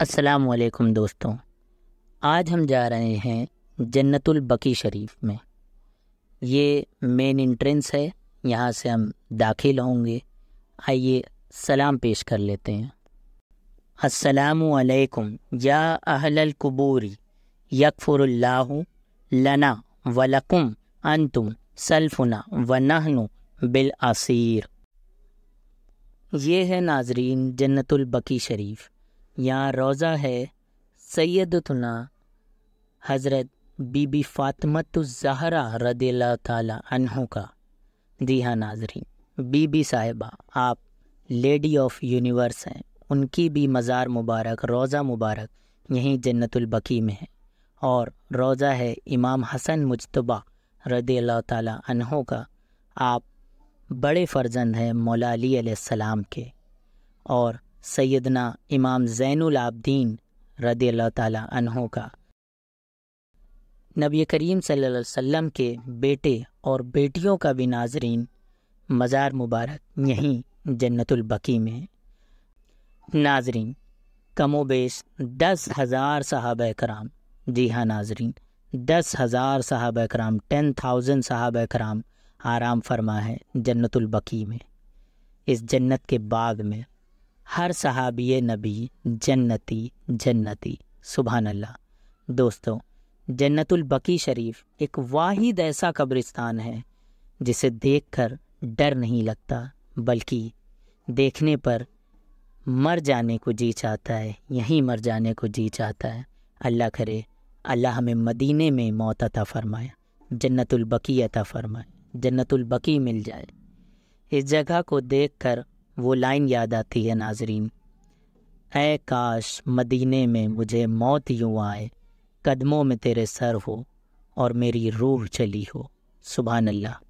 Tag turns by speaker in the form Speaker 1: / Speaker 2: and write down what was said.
Speaker 1: अस्सलाम दोस्तों आज हम जा रहे हैं जन्नतुल बकी शरीफ में ये मेन इंट्रेंस है यहाँ से हम दाखिल होंगे आइए सलाम पेश कर लेते हैं असलकम या अहलल कुबूरी यकफ़ुरल्लाह लना वलकुम अंतुम सल्फुना व नहनु बिल आसीर ये है नाजरीन जन्नतुल बकी शरीफ यहाँ रोज़ा है सैदतुना हज़रत बीबी ज़हरा रदील्ला तहों का जी हाँ नाजरीन बीबी साहिबा आप लेडी ऑफ यूनिवर्स हैं उनकी भी मज़ार मुबारक रोज़ा मुबारक यहीं जन्नतुलबकी में है और रोज़ा है इमाम हसन मुजतबा रद तहों का आप बड़े फ़र्जंद हैं मौलाली सलाम के और सैदना इमाम जैन रदी रद तहों का नबी करीम सल्लम के बेटे और बेटियों का भी नाजरीन मज़ार मुबारक यहीं जन्नतुलबकी में नाजरीन कमोबेश दस हज़ार साहब कराम जी हाँ नाजरीन दस हज़ार साहब कराम टेन थाउजेंड साहब कराम आराम फरमा है जन्नतुलबकी में इस जन्नत के बाग में हर सहाबी नबी जन्नती जन्नती सुबहान अल्लाह दोस्तों जन्नतुल बकी शरीफ एक वाहिद ऐसा कब्रिस्तान है जिसे देखकर डर नहीं लगता बल्कि देखने पर मर जाने को जी चाहता है यहीं मर जाने को जी चाहता है अल्लाह करे अल्लाह हमें मदीने में मौत अता फ़रमाए जन्नतुल बकी अता फ़रमाए जन्नतुल बकी मिल जाए इस जगह को देखकर वो लाइन याद आती है नाजरीन ए काश मदीने में मुझे मौत यूँ आए कदमों में तेरे सर हो और मेरी रूह चली हो सुबहानल्ला